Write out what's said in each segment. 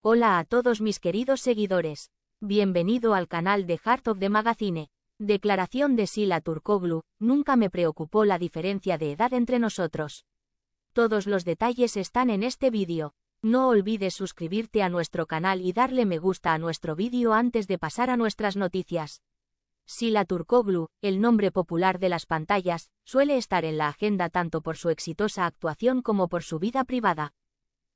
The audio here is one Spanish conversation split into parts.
Hola a todos mis queridos seguidores. Bienvenido al canal de Heart of the Magazine. Declaración de Sila Turkoglu, nunca me preocupó la diferencia de edad entre nosotros. Todos los detalles están en este vídeo. No olvides suscribirte a nuestro canal y darle me gusta a nuestro vídeo antes de pasar a nuestras noticias. Sila Turkoglu, el nombre popular de las pantallas, suele estar en la agenda tanto por su exitosa actuación como por su vida privada.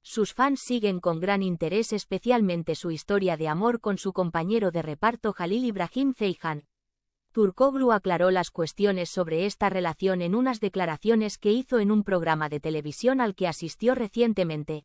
Sus fans siguen con gran interés especialmente su historia de amor con su compañero de reparto Jalil Ibrahim Ceyhan. Turkoglu aclaró las cuestiones sobre esta relación en unas declaraciones que hizo en un programa de televisión al que asistió recientemente.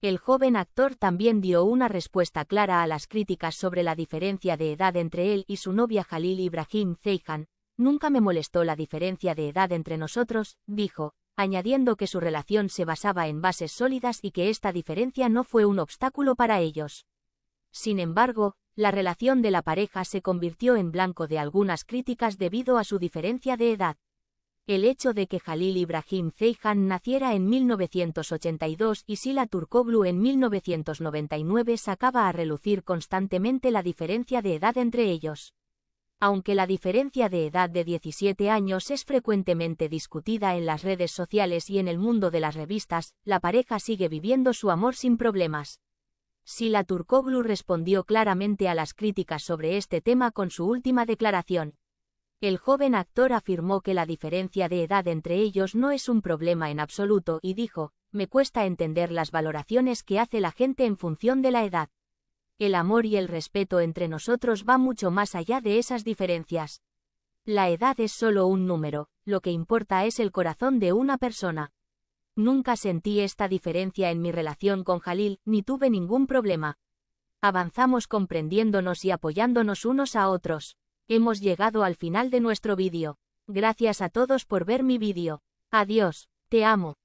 El joven actor también dio una respuesta clara a las críticas sobre la diferencia de edad entre él y su novia Jalil Ibrahim Ceyhan. Nunca me molestó la diferencia de edad entre nosotros, dijo, añadiendo que su relación se basaba en bases sólidas y que esta diferencia no fue un obstáculo para ellos. Sin embargo, la relación de la pareja se convirtió en blanco de algunas críticas debido a su diferencia de edad. El hecho de que Jalil Ibrahim Ceyhan naciera en 1982 y Sila Turkoglu en 1999 sacaba a relucir constantemente la diferencia de edad entre ellos aunque la diferencia de edad de 17 años es frecuentemente discutida en las redes sociales y en el mundo de las revistas, la pareja sigue viviendo su amor sin problemas. Sila Turkoglu respondió claramente a las críticas sobre este tema con su última declaración. El joven actor afirmó que la diferencia de edad entre ellos no es un problema en absoluto y dijo, me cuesta entender las valoraciones que hace la gente en función de la edad. El amor y el respeto entre nosotros va mucho más allá de esas diferencias. La edad es solo un número, lo que importa es el corazón de una persona. Nunca sentí esta diferencia en mi relación con Jalil, ni tuve ningún problema. Avanzamos comprendiéndonos y apoyándonos unos a otros. Hemos llegado al final de nuestro vídeo. Gracias a todos por ver mi vídeo. Adiós, te amo.